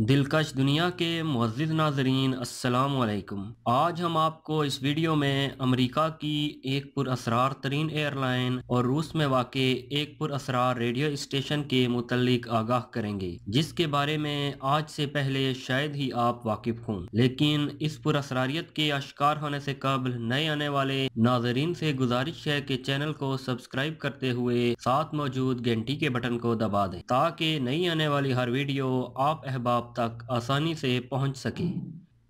दिलकश दुनिया के मज़द नाजरीन असलकम आज हम आपको इस वीडियो में अमेरिका की एक पुरसरार तरीन एयरलाइन और रूस में वाक़ एक पुरसरार रेडियो स्टेशन के मुतलक आगाह करेंगे जिसके बारे में आज से पहले शायद ही आप वाकिफ हों लेकिन इस पुरसरारियत के अशकार होने से कबल नए आने वाले नाजरीन से गुजारिश है कि चैनल को सब्सक्राइब करते हुए साथ मौजूद घंटी के बटन को दबा दें ताकि नई आने वाली हर वीडियो आप अहबाब आप तक आसानी से पहुंच सके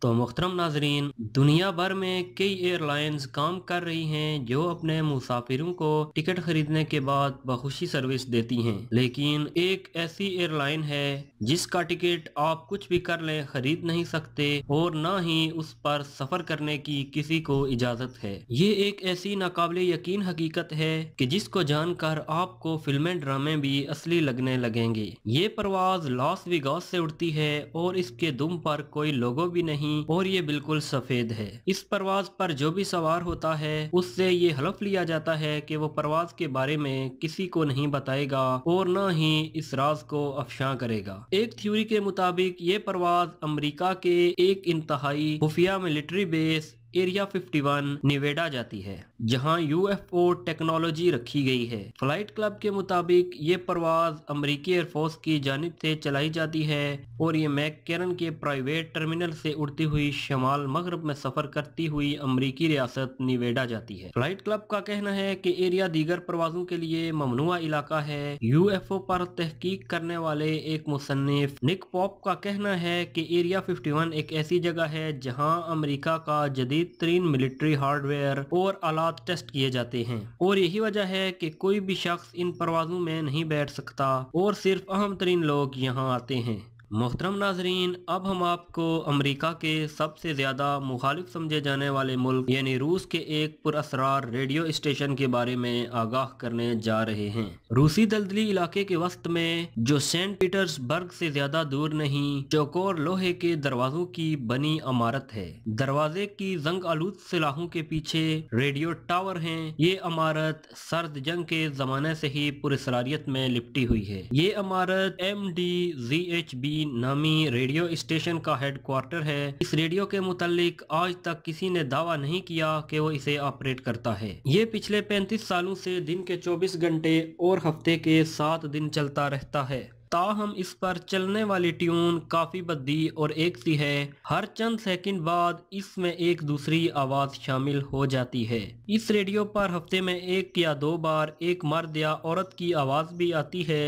तो मोहतरम नाजरीन दुनिया भर में कई एयरलाइंस काम कर रही हैं जो अपने मुसाफिरों को टिकट खरीदने के बाद बखुशी सर्विस देती हैं लेकिन एक ऐसी एयरलाइन है जिसका टिकट आप कुछ भी कर लें खरीद नहीं सकते और ना ही उस पर सफर करने की किसी को इजाजत है ये एक ऐसी नाकबले यकीन हकीकत है कि जिसको जानकर आपको फिल्में ड्रामे भी असली लगने लगेंगे ये परवाज लॉस विगास से उड़ती है और इसके दुम पर कोई लोगो भी नहीं और ये बिल्कुल सफेद है इस परवाज पर जो भी सवार होता है उससे ये हलफ लिया जाता है कि वो परवाज के बारे में किसी को नहीं बताएगा और न ही इस राज को अफशा करेगा एक थ्योरी के मुताबिक ये परवाज अमरीका के एक इंतहाई खुफिया मिलिट्री बेस एरिया 51 निवेडा जाती है जहां यूएफओ टेक्नोलॉजी रखी गई है फ्लाइट क्लब के मुताबिक ये परवाज अमरीकी एयरफोर्स की जानब से चलाई जाती है और ये मैक केरन के प्राइवेट टर्मिनल से उड़ती हुई शमाल मगरब में सफर करती हुई अमरीकी रियासत निवेडा जाती है फ्लाइट क्लब का कहना है कि एरिया दीगर परवाजों के लिए ममनुआ इलाका है यूएफओ पर तहकीक करने वाले एक मुसनफ निक पॉप का कहना है कि एरिया 51 एक ऐसी जगह है जहां अमेरिका का जदीद बेहतरीन मिलिट्री हार्डवेयर और आलात टेस्ट किए जाते हैं और यही वजह है कि कोई भी शख्स इन परवाजों में नहीं बैठ सकता और सिर्फ अहम तरीन लोग यहाँ आते हैं मोहतरम नाजरीन अब हम आपको अमरीका के सबसे ज़्यादा मुखालिफ समझे जाने वाले मुल्क यानी रूस के एक पुरसरार रेडियो स्टेशन के बारे में आगाह करने जा रहे हैं रूसी दलदली इलाके के वस्त में जो सेंट पीटर्सबर्ग से ज़्यादा दूर नहीं चौकोर लोहे के दरवाजों की बनी अमारत है दरवाजे की जंग आलूद सलाहों के पीछे रेडियो टावर है ये अमारत सर्द जंग के जमाने से ही पुरसरारियत में लिपटी हुई है ये अमारत M D G H B नामी रेडियो स्टेशन का हेडक्वार्टर है इस रेडियो के मुतालिक आज तक किसी ने दावा नहीं किया कि वो इसे ऑपरेट करता है ये पिछले 35 सालों से दिन के 24 घंटे और हफ्ते के सात दिन चलता रहता है ताहम इस पर चलने वाली ट्यून काफ़ी बदी और एक सी है हर चंद सेकंड बाद इसमें एक दूसरी आवाज़ शामिल हो जाती है इस रेडियो पर हफ्ते में एक या दो बार एक मर्द या औरत की आवाज़ भी आती है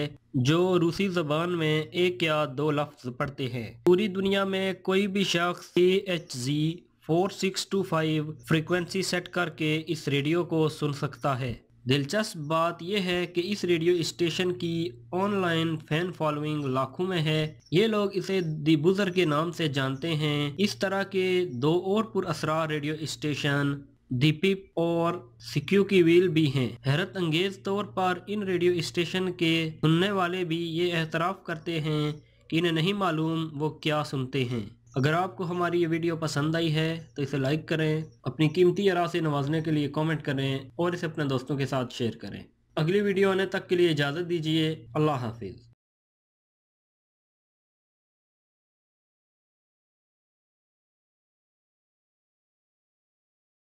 जो रूसी जबान में एक या दो लफ्ज़ पढ़ते हैं पूरी दुनिया में कोई भी शख्स A H G four six two five frequency set करके इस रेडियो को सुन सकता है दिलचस्प बात यह है कि इस रेडियो स्टेशन की ऑनलाइन फैन फॉलोइंग लाखों में है ये लोग इसे बुजर के नाम से जानते हैं इस तरह के दो और पुरअसरार रेडियो स्टेशन दीपिप और सिक्यू की व्हील भी हैं हैरत अंगेज तौर पर इन रेडियो स्टेशन के सुनने वाले भी ये एतराफ़ करते हैं कि इन्हें नहीं मालूम वो क्या सुनते हैं अगर आपको हमारी ये वीडियो पसंद आई है तो इसे लाइक करें अपनी कीमती अरा से नवाजने के लिए कमेंट करें और इसे अपने दोस्तों के साथ शेयर करें अगली वीडियो आने तक के लिए इजाज़त दीजिए अल्लाह हाफिज़